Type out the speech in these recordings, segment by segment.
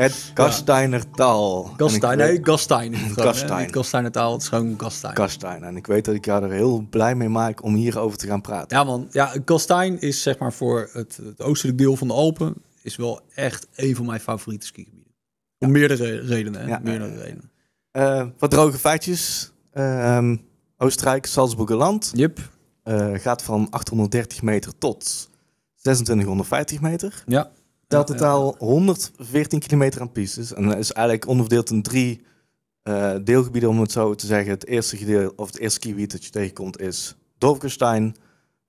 Het Gasteinertal. Gastein, nee, Gastein. Gastein. het is gewoon Gastein. En ik weet dat ik jou er heel blij mee maak om hierover te gaan praten. Ja, man. Ja, Gastein is zeg maar voor het, het oostelijk deel van de Alpen... is wel echt een van mijn favoriete skigebieden. Om meerdere redenen, hè? Ja, meerdere redenen. Eh, wat droge feitjes. Ehm, Oostenrijk, Salzburger land. Eh, gaat van 830 meter tot 2650 meter. Ja. Telt totaal 114 kilometer aan pistes. En dat is eigenlijk onderverdeeld in drie eh, deelgebieden, om het zo te zeggen. Het eerste gedeelte of het eerste gebied dat je tegenkomt, is Dorfkestein.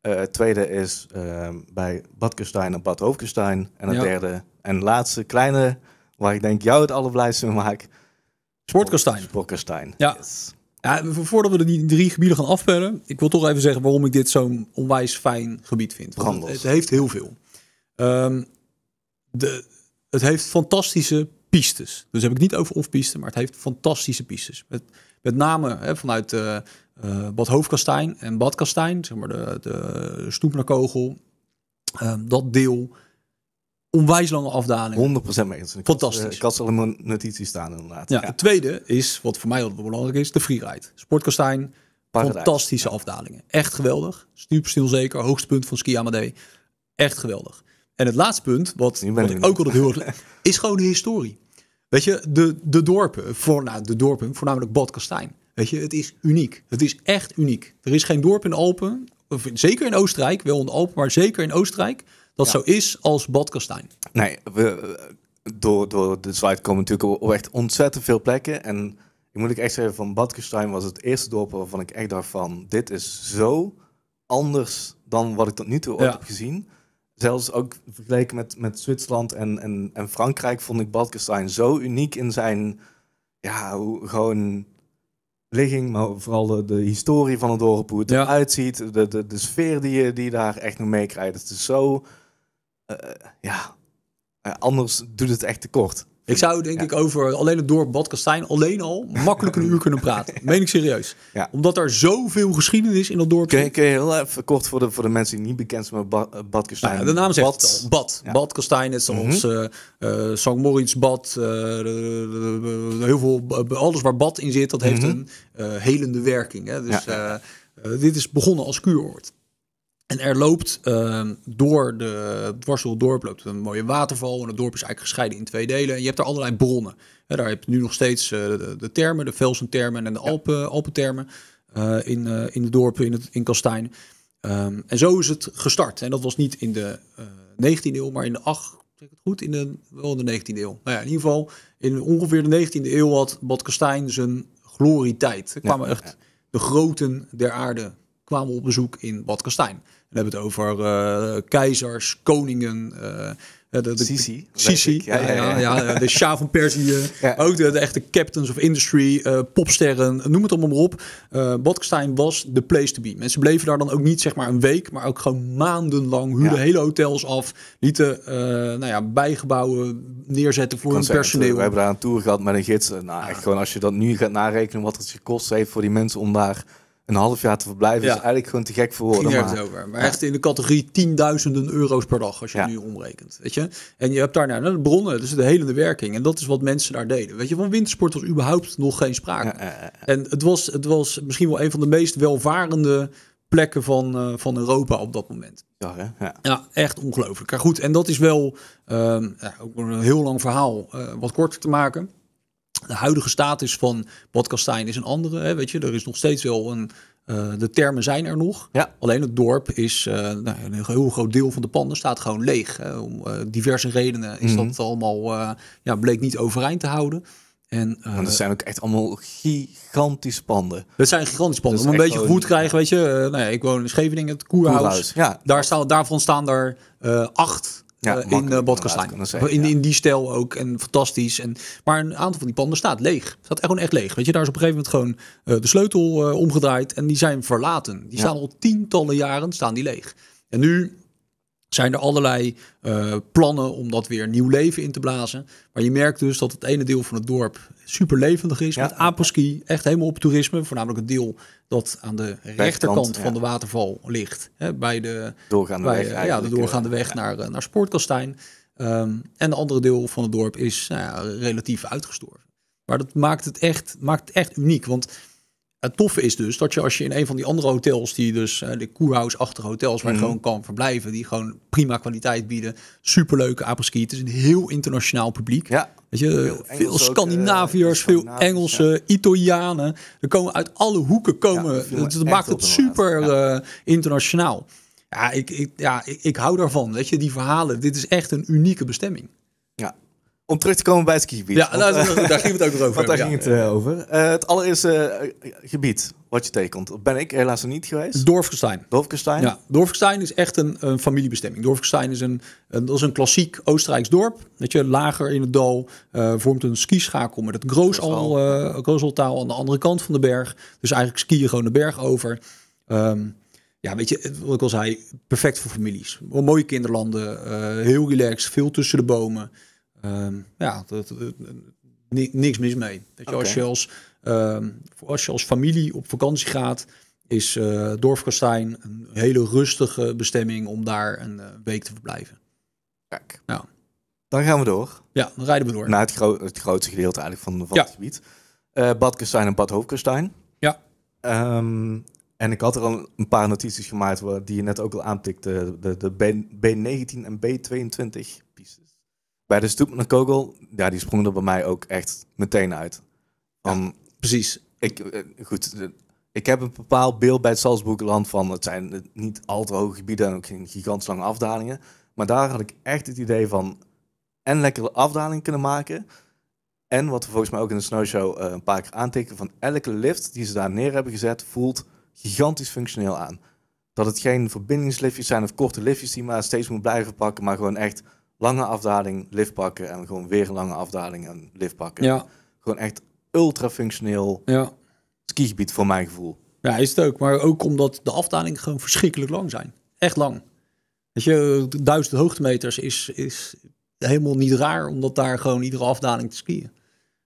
Eh, het tweede is uh, bij Badkestein en Bad En het derde en laatste kleine, waar ik denk jou het allerblijst mee maak. Sportkastijn. Sportkastijn. Ja. ja. Voordat we die drie gebieden gaan afperren ik wil toch even zeggen waarom ik dit zo'n onwijs fijn gebied vind. Want het, heeft heel veel. Ehm, de, het heeft fantastische pistes. Dus heb ik niet over off-piste, maar het heeft fantastische pistes. Met, met name hè, vanuit uh, Bad Hoofdkastein en Bad Kastijn, zeg maar de, de stoep naar Kogel. Ehm, dat deel, onwijs lange afdaling. 100% mee Fantastisch. Ik eh, had ze allemaal notities staan inderdaad. Ja, Het tweede is, wat voor mij altijd belangrijk is, de freeride. Sportkastijn, fantastische ja. afdalingen. Echt geweldig. Stuurpstil zeker, hoogste punt van Ski Amadee. Echt geweldig. En het laatste punt, wat, wat ik ook altijd heel erg... is gewoon de historie. Weet je, de, de dorpen, voor, nou, de dorpen, voornamelijk Bad Kastijn. Weet je, het is uniek. Het is echt uniek. Er is geen dorp in Alpen, of zeker in Oostenrijk, wel in de Alpen, maar zeker in Oostenrijk, dat zo is als Bad Kastijn. Nee, we, door, door de slide komen natuurlijk op echt ontzettend veel plekken. En ik moet ik echt zeggen, van Bad Kastijn was het eerste dorp waarvan ik echt dacht van, dit is zo anders dan wat ik tot nu toe ooit heb gezien zelfs ook vergeleken met, met Zwitserland en, en, en Frankrijk vond ik Balkenstein zo uniek in zijn ja, hoe, gewoon ligging, maar vooral de, de, historie van het dorp, hoe het eruit ziet, de, de, sfeer die je, die daar echt nog meekrijgt. Het is zo, eh, ja, eh, anders doet het echt tekort. Ik zou denk ik over alleen het dorp Bad Kastijn alleen al makkelijk een uur kunnen praten. Meen ik serieus. Ja. Omdat er zoveel geschiedenis in dat dorp Kijk heel even kort voor de, voor de mensen die niet bekend zijn met Badkastijn. Eh, Bad nou de naam zegt Bad. Het al, Bad. Ja. Bad is mhm. ons mm St. Moritz Bad. Eh, heel veel, alles waar Bad in zit, dat heeft mhm. een eh, helende werking. Hè? Dus dit is begonnen als kuuroord. En er loopt ehm, door de dwarsel dorp loopt een mooie waterval. En het dorp is eigenlijk gescheiden in twee delen. En je hebt daar allerlei bronnen. daar heb je nu nog steeds eh, de, de, termen, de Velsen-termen en de Alpen, Alpentermen. Eh, in, eh, in de dorpen in, het, in Kastijn. Ehm, en zo is het gestart. En dat was niet in de 19e eeuw, maar in de 8 zeg het goed, in de, wel in de 19e eeuw. Nou ja, in ieder geval, in ongeveer de 19e eeuw had Bad Kastijn zijn glorietijd. Er kwamen echt de groten der aarde kwamen op bezoek in Bad Kastein. We hebben het over eh, keizers, koningen. Eh, de, de, Sisi. Sisi, ja, ja, ja, de Shah van Perzië. Ook de, echte captains of industry, eh, popsterren, noem het allemaal maar op. Uh, Badkestein was de place to be. Mensen bleven daar dan ook niet zeg maar een week, maar ook gewoon maandenlang. Huurden hele hotels af, lieten uh, nou ja, bijgebouwen neerzetten voor hun personeel. We hebben daar een tour gehad met een gids. Nou, echt gewoon als je dat nu gaat narekenen wat het je kost heeft voor die mensen om daar een half jaar te verblijven is eigenlijk gewoon te gek voor woorden. maar, echt in de categorie tienduizenden euro's per dag als je nu omrekent. Weet je? En je hebt daarna nou, de bronnen, dus de helende werking. En dat is wat mensen daar deden. Weet je, van wintersport was überhaupt nog geen sprake. En het was, het was misschien wel een van de meest welvarende plekken van, eh, van Europa op dat moment. Ja, hè? ja. ja echt ongelooflijk. Maar goed, en dat is wel ehm, ook een heel lang verhaal eh, wat korter te maken. De huidige status van Badkastijn is een andere. Hè, weet je, er is nog steeds wel een. Eh, de termen zijn er nog. Alleen het dorp is eh, nou, een heel groot deel van de panden staat gewoon leeg. Om eh, diverse redenen is mhm. dat allemaal ja, bleek niet overeind te houden. En, dat zijn ook echt allemaal gigantische panden. Dat zijn gigantische panden. Om een beetje te krijgen, weet je. nou ja, ik woon in Scheveningen, het Koerhuis. ja. daar staan, daarvan staan er acht eh, in Podcastline. Eh, in, in die stijl ook. En fantastisch. En, maar een aantal van die panden staat leeg. Staat echt gewoon echt leeg. Weet je, daar is op een gegeven moment gewoon eh, de sleutel omgedraaid. En die zijn verlaten. Die staan al tientallen jaren staan die leeg. En nu zijn er allerlei eh, plannen om dat weer nieuw leven in te blazen. Maar je merkt dus dat het ene deel van het dorp super levendig is. Met apelski, echt helemaal op toerisme. Voornamelijk het deel dat aan de rechterkant van de waterval ligt. Hè, bij de doorgaande weg, ja, de eh. doorgaande weg naar, eh, naar Sportkastijn. Ehm, en de andere deel van het dorp is nou ja, relatief uitgestorven. Maar dat maakt het echt, maakt het echt uniek. Want het toffe is dus dat je als je in een van die andere hotels, die dus eh, de achter hotels waar je mhm. gewoon kan verblijven, die gewoon prima kwaliteit bieden, superleuke apres-ski. Het is een heel internationaal publiek. Ja. Weet je, veel, Scandinaviërs, eh, veel Engelsen, Italianen. Er komen uit alle hoeken komen. dat, maakt het super ja. Eh, internationaal. Ja, ik, ik ja ik, ik, hou daarvan. Weet je, die verhalen. Dit is echt een unieke bestemming. Om terug te komen bij het skigebied. Ja, nou, daar eh, ging het ook over. Want daar ging het eh, over. Eh, het allereerste gebied wat je tegenkomt, ben ik helaas nog niet geweest. Dorfgestein. Dorfgestein. Ja, Dorfgestein is echt een, een familiebestemming. Dorfgestein is een, een, dat is een klassiek Oostenrijks dorp. Weet je, lager in het dal, vormt een skischakel met het Groosaltaal aan de andere kant van de berg. Dus eigenlijk je gewoon de berg over. Ehm, ja, weet je, wat ik al zei, perfect voor families. Mooie kinderlanden, heel relaxed, veel tussen de bomen. Ehm, ja, dat, eh, niks mis mee. Dat als, je als, ehm, als je als familie op vakantie gaat, is uh, eh, Dorfkastijn een hele rustige bestemming om daar een eh, week te verblijven. Kijk. Nou. Dan gaan we door. Ja, dan rijden we door. Naar het, het grootste gedeelte eigenlijk van, van het gebied. Uh, Bad Kastijn en Bad Hoofdkastijn. Ja. Ehm, en ik had er al een paar notities gemaakt die je net ook al aantikte. De, de B19 en B22 bij de stoep kogel, ja, die sprongen er bij mij ook echt meteen uit. precies. Ik, eh, goed, ik heb een bepaald beeld bij het Salzburgerland van het zijn niet al te hoge gebieden en ook geen gigantisch lange afdalingen. Maar daar had ik echt het idee van en lekkere afdaling kunnen maken. En wat we volgens mij ook in de snowshow eh, een paar keer aantekenen, van elke lift die ze daar neer hebben gezet, voelt gigantisch functioneel aan. Dat het geen verbindingsliftjes zijn of korte liftjes die maar steeds moet blijven pakken, maar gewoon echt lange afdaling, lift pakken en gewoon weer een lange afdaling en lift pakken. Ja. Gewoon echt ultra functioneel ja. gebied voor mijn gevoel. Ja, is het ook. Maar ook omdat de afdalingen gewoon verschrikkelijk lang zijn. Echt lang. Weet je, duizend hoogtemeters is, is helemaal niet raar, omdat daar gewoon iedere afdaling te skiën.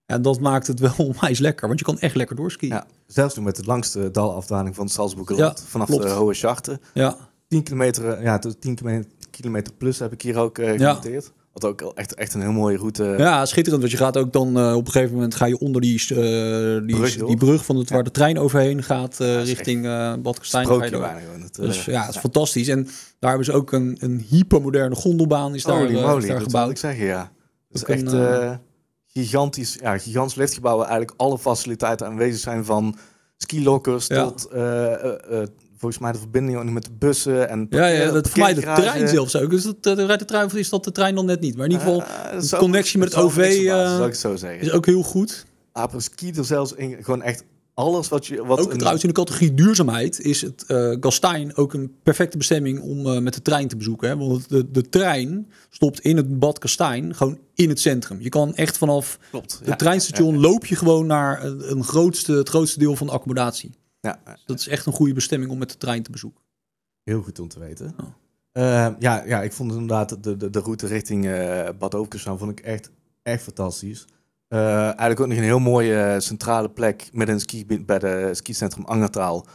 En dat maakt het wel onwijs lekker, want je kan echt lekker doorskiën. Ja, zelfs toen met de langste dalafdaling van het Salzburgerland, ja, vanaf de hoge Schachten. Ja. 10 kilometer, ja, 10 kilometer, kilometer plus heb ik hier ook uh, eh, genoteerd. Wat ook echt, echt een heel mooie route. Ja, schitterend. Want je gaat ook dan eh, op een gegeven moment ga je onder die, eh, die, brug, die brug van het, waar de trein overheen gaat richting uh, Bad Kastijn. dus ja, het is fantastisch. En daar hebben ze ook een, een hypermoderne gondelbaan is daar, moly, daar gebouwd. ik zeggen, ja. Dat is echt een, gigantisch, ja, gigantisch liftgebouw waar eigenlijk alle faciliteiten aanwezig zijn van skilokkers ja. tot volgens mij de verbinding ook met de bussen. En ja, ja dat voor mij eh, de trein zelfs ook. Dus dat, rijdt de trein is dat de trein dan net niet. Maar in ieder geval, eh, de connectie met het OV eh, is ook heel goed. Apres-ski er zelfs in, gewoon echt alles wat je... Wat ook in de categorie duurzaamheid is het uh, Gastein ook een perfecte bestemming om met de trein te bezoeken. Hè? Want de, de trein stopt in het Bad Gastein, gewoon in het centrum. Je kan echt vanaf Klopt, het treinstation loop je gewoon naar een grootste, het grootste deel van de accommodatie. Ja. dat is echt een goede bestemming om met de trein te bezoeken. Heel goed om te weten. Oh. Ehm, ja, ja, ik vond inderdaad de, de, de route richting uh, Bad vond ik echt, echt fantastisch. Eh, eigenlijk ook nog een heel mooie eh, centrale plek met een ski bij de skicentrum Angertaal.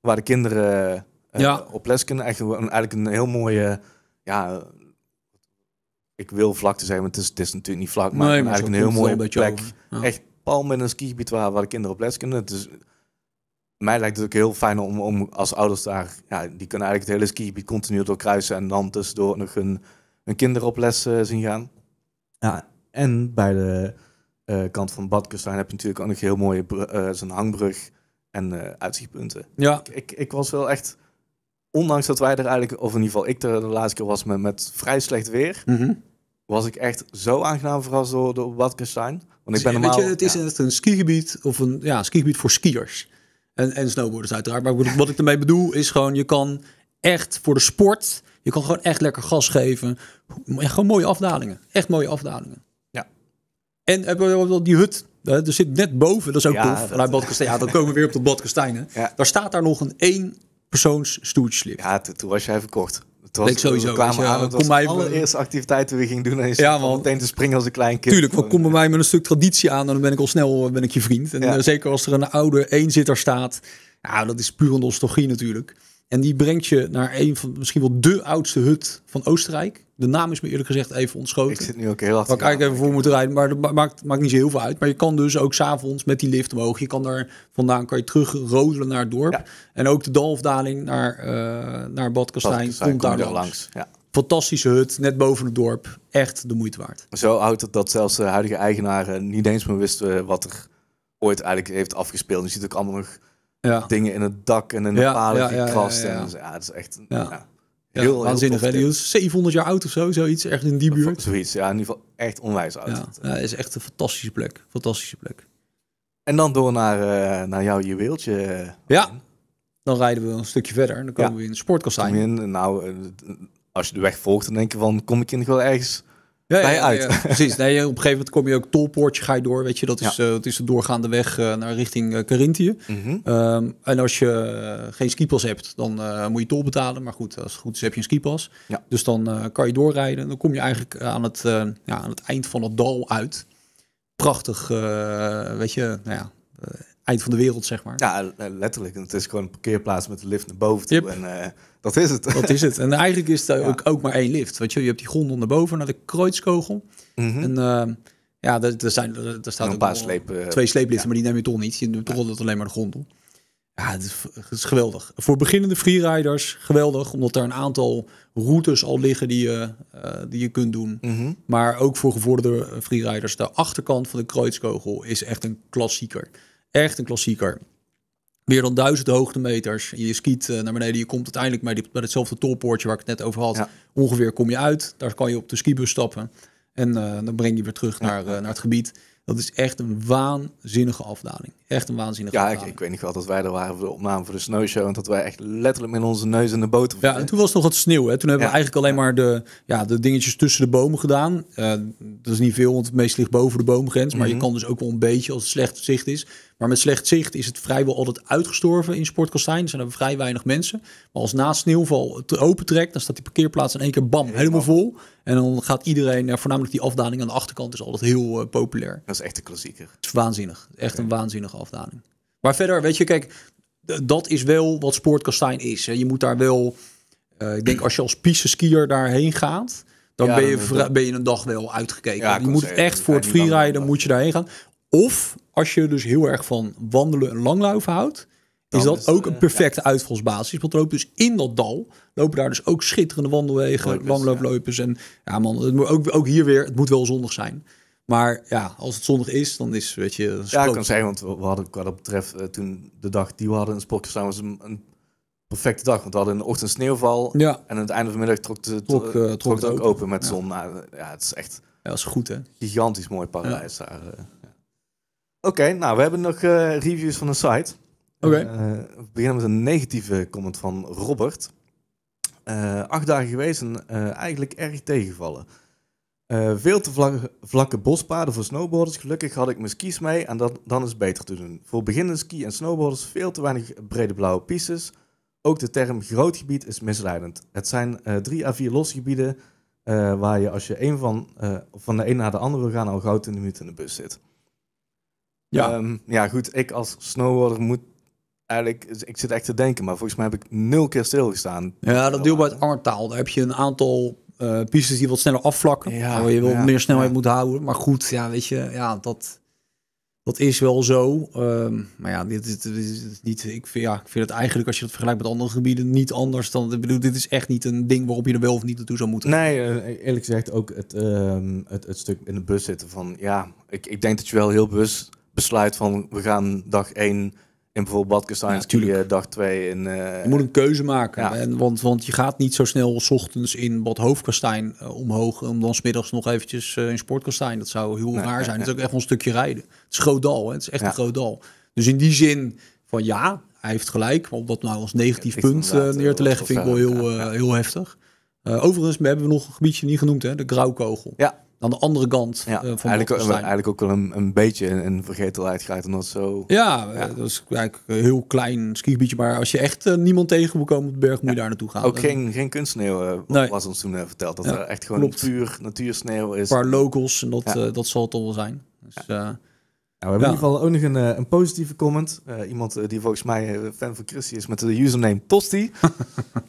Waar de kinderen op les kunnen. Echt, een, eigenlijk een heel mooie, ja, ik wil vlak te zeggen, want het is, het is natuurlijk niet vlak. Maar, eigenlijk een heel mooie plek. Echt pal met een skigebied waar, waar de kinderen op les kunnen. Het is mij lijkt het ook heel fijn om, om als ouders daar, ja, die kunnen eigenlijk het hele skigebied continu doorkruisen en dan tussendoor nog hun, hun kinderen op les eh, zien gaan. Ja, en bij de eh, kant van Badkustijn heb je natuurlijk ook nog heel mooie uh, hangbrug en uitzichtpunten. Ja. Ik, ik, was wel echt, ondanks dat wij er eigenlijk, of in ieder geval ik er de laatste keer was met, vrij slecht weer, mhm. was ik echt zo aangenaam verrast door, door Want ik dus ben normaal... Weet je, het is echt een skigebied of een ja, ski skigebied voor skiers. En, en snowboarders uiteraard. Maar wat ik ermee bedoel is gewoon, je kan echt voor de sport, je kan gewoon echt lekker gas geven. Gewoon mooie afdalingen. Echt mooie afdalingen. Ja. En hebben eh, we die hut er zit net boven, dat is ook ja, tof. Dat... Bad ja, dan komen we weer op de Bad Kastijnen. Ja. Daar staat daar nog een één persoons slip. Ja, toen was jij verkocht. Het was, ik sowieso. kwamen aan, het was de allereerste activiteiten die we gingen doen. En ja, meteen te springen als een klein kind. Tuurlijk, want kom eh, bij mij met een stuk traditie aan... en dan ben ik al snel eh, ben ik je vriend. En eh, zeker als er een oude eenzitter staat... ja, dat is puur nostalgie natuurlijk. En die brengt je naar een van misschien wel de oudste hut van Oostenrijk. De naam is me eerlijk gezegd even ontschoten. Ik zit nu ook heel achter. Waar kijken even voor moeten rijden, maar dat maakt, maakt niet zo heel veel uit. Maar je kan dus ook s'avonds met die lift omhoog. Je kan daar vandaan kan je terug rodelen naar het dorp. En ook de dalfdaling naar, uh, naar Bad Kastijn komt daar langs. Ja. Fantastische hut, net boven het dorp. Echt de moeite waard. Zo oud dat, dat zelfs de huidige eigenaren niet eens meer wisten eh, wat er ooit eigenlijk heeft afgespeeld. Je ziet ook allemaal nog ja. dingen in het dak en in de palen die gekrast. En ja, het is echt... Ja. Heel, waanzinnig. Heel die is 700 jaar oud of zo, zoiets, echt in die buurt. Zoiets, ja, in ieder geval echt onwijs oud. Ja, is echt een fantastische plek. Fantastische plek. En dan door naar, uh, naar jouw juweeltje. Ja, dan rijden we een stukje verder. en Dan komen we in de sportkastijn. nou, eh, als je de weg volgt, dan denk je van, kom ik in wel ergens ja, bij uit. precies. Nee, op een gegeven moment kom je ook tolpoortje ga je door. Weet je, dat is, uh, dat is de doorgaande weg eh, naar richting uh, en als je geen skipas hebt, dan moet je tol betalen. Maar goed, als het goed is heb je een skipas. Dus dan kan je doorrijden. En dan kom je eigenlijk aan het, aan het eind van het dal uit. Prachtig, weet je, nou ja, eind van de wereld, zeg maar. Ja, letterlijk. Het is gewoon een parkeerplaats met de lift naar boven toe. En eh, dat is het. Dat is het. En eigenlijk is het ook, maar één lift. Weet je, je hebt die grond boven naar de kruidskogel. Mm -hmm. En eh, ja, daar, zijn, er staat een paar slepen. Eh, twee sleepliften, maar die neem je toch niet. Je doet toch alleen maar de grond Ja, het is, geweldig. Voor beginnende freeriders, geweldig. Omdat er een aantal routes al liggen die je, die je kunt doen. Mhm. Maar ook voor gevorderde freeriders. De achterkant van de kruidskogel is echt een klassieker. Echt een klassieker. Meer dan duizend hoogtemeters. Je skiet eh, naar beneden. Je komt uiteindelijk bij, hetzelfde tolpoortje waar ik het net over had. Ongeveer kom je uit. Daar kan je op de skibus stappen. En eh, dan breng je weer terug naar, eh, naar het gebied. Dat is echt een waanzinnige afdaling. Echt een waanzinnige. Ja, ik, ik, weet niet wel dat wij er waren voor de opname voor de snowshow. En dat wij echt letterlijk met onze neus in de boter Ja, en toen was het nog wat sneeuw. Hè? Toen hebben we eigenlijk alleen maar de, ja, de dingetjes tussen de bomen gedaan. Eh, dat is niet veel, want het meest ligt boven de boomgrens. Maar je mhm. kan dus ook wel een beetje als het slecht zicht is. Maar met slecht zicht is het vrijwel altijd uitgestorven in Sportkastijn. Er dus zijn er vrij weinig mensen. Maar als na sneeuwval het open trekt, dan staat die parkeerplaats in één keer bam, helemaal vol. En dan gaat iedereen, eh, voornamelijk die afdaling aan de achterkant, is altijd heel eh, populair. Dat is echt een klassieker. Het is waanzinnig. Echt een waanzinnige afdaling. Maar verder, weet je, kijk, dat is wel wat sportkastijn is. Hè. Je moet daar wel, eh, ik denk als je als skier daarheen gaat, dan ben, je, ben je een dag wel uitgekeken. je moet echt voor het freeriden moet je daarheen gaan. Of als je dus heel erg van wandelen en langlopen houdt, is dat ook een eh, perfecte uitvalsbasis. Want loopt dus in dat dal, lopen daar dus ook schitterende wandelwegen, langloopleupers. Ja. En ja man, het moet ook, ook hier weer, het moet wel zondig zijn. Maar ja, als het zondag is, dan is, weet je... Een ja, ik kan zeggen, want we hadden wat dat betreft, eh, toen de dag die we hadden in Sportcafé was een, een perfecte dag. Want we hadden in de ochtend sneeuwval. En aan het einde van de middag trok, de, trok, eh, het ook open, met zon. Nou, ja, het is echt... Ja, is goed, hè? Gigantisch mooi paradijs ja. daar. Eh, Oké, nou, we hebben nog reviews van de site. Oké. we beginnen met een negatieve comment van Robert. acht dagen geweest en eigenlijk erg tegengevallen. Eh, veel te vlakke, bospaden voor snowboarders. Gelukkig had ik mijn skis mee en dat, dan is het beter te doen. Voor beginnende ski- en snowboarders veel te weinig brede blauwe pistes. Ook de term groot gebied is misleidend. Het zijn eh, drie à vier losse gebieden eh, waar je als je een van, van de een naar de andere wil gaan al gauw de minuten in de bus zit. Ja. Ehm, ja, goed. Ik als snowboarder moet eigenlijk, dus ik zit echt te denken, maar volgens mij heb ik nul keer stilgestaan. Ja, dat deel bij het Arntaal. Daar heb je een aantal uh, eh, pistes die wat sneller afvlakken. Ja, je wel meer snelheid moet houden. Maar goed, ja, weet je, ja, dat, dat is wel zo. Ehm, maar ja, dit, is niet. Ik vind, ja, ik vind het eigenlijk als je dat vergelijkt met andere gebieden niet anders dan. Ik bedoel, dit is echt niet een ding waarop je er wel of niet naartoe zou moeten. Nee, eh, eerlijk gezegd ook ehm, het, het, stuk in de bus zitten van ja, ik, ik denk dat je wel heel bewust besluit van we gaan dag één in bijvoorbeeld Badkestijn ja, eh, dag twee. In, eh, je moet een keuze maken. En, want, want je gaat niet zo snel s ochtends in Bad Hoofdkastijn eh, omhoog... om dan smiddags nog eventjes in Sportkastijn. Dat zou heel raar zijn. Het is ook echt een stukje rijden. Het is groot dal, hè? het is echt een groot dal. Dus in die zin van ja, hij heeft gelijk. Maar om dat nou als negatief punt neer te leggen vind ik wel heel, heel heftig. overigens hebben we nog een gebiedje niet genoemd, hè? de grauwkogel. Ja, aan de andere kant ja, uh, van eigenlijk, eigenlijk ook wel een, een beetje een, vergetelheid gaat en dat zo... Ja, eh, dat is eigenlijk een heel klein skigebiedje. Maar als je echt eh, niemand tegen komen op de berg, moet je daar naartoe gaan. Ook geen, geen kunstsneeuw nee. was ons toen verteld. Dat er echt gewoon Klopt. puur natuursneeuw is. Een paar locals en dat, dat zal het toch wel zijn. Dus, nou, we hebben in ieder geval ook nog een, een positieve comment. iemand die volgens mij fan van Christie is met de username Tosti.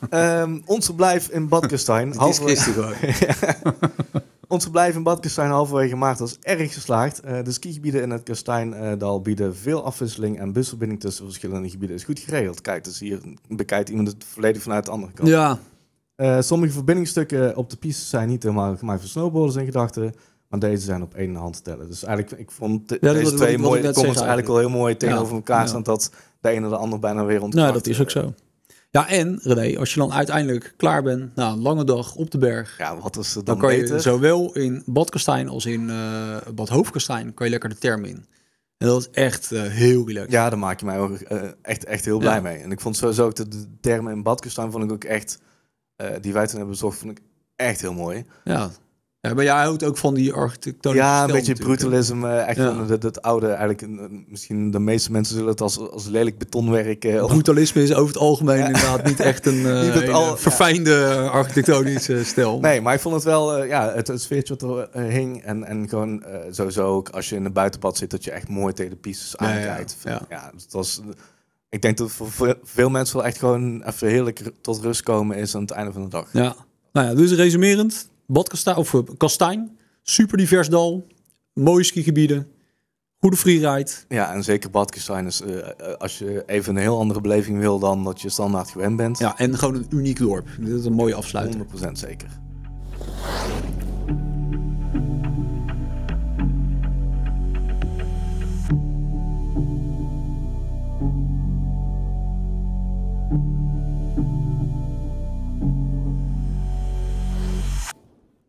um, ons verblijf in Bad Kustijn. Het Ons verblijf in Bad Kastijn halverwege maart was erg geslaagd. Eh, de skigebieden in het Kastijndal bieden veel afwisseling en busverbinding tussen verschillende gebieden is goed geregeld. Kijk, dus hier bekijkt iemand het volledig vanuit de andere kant. Ja. Eh, sommige verbindingstukken op de piste zijn niet helemaal gemaakt voor snowboarders in gedachten, maar deze zijn op één hand te tellen. Dus eigenlijk, ik vond deze twee mooie comments eigenlijk al heel mooi tegenover elkaar staan dat de ene de ander bijna weer nou, ontkracht. Nou, dat is ook zo. Ja, en René, als je dan uiteindelijk klaar bent na een lange dag op de berg, ja, wat is dan, dan kan je zowel in Bad Kastein als in uh, eh, Bad Hoofdkastijn kan je lekker de term in. En dat is echt eh, heel leuk. Ja, daar maak je mij ook eh, echt, echt heel blij mee. En ik vond sowieso ook de, de termen in Bad Kastein, vond ik ook echt, die wij toen hebben bezocht, vond ik echt heel mooi. Ja. Ja, maar jij houdt ook van die architectonische Ja, een beetje brutalisme. Eh, echt dat, dat, oude, eigenlijk misschien de meeste mensen zullen het als, als lelijk betonwerk... Eh, Brutalisme is over het algemeen inderdaad niet echt een, eh, verfijnde architectonische stijl. Nee, maar ik vond het wel, uh, ja, het, sfeertje wat er hing. En, en gewoon sowieso ook als je in de buitenpad zit, dat je echt mooi tegen de pistes aankijkt. Ja, ja. dat was... Ik denk dat voor veel mensen wel echt gewoon even heerlijk tot rust komen is aan het einde van de dag. Ja, nou ja, dus resumerend badkastijn of eh, kastijn. Super divers dal. Mooie skigebieden. Goede freeride. Ja, en zeker badkastijn is eh, eh, als je even een heel andere beleving wil dan dat je standaard gewend bent. Ja, en gewoon een uniek dorp. Dit is een mooie afsluiting. 100% zeker.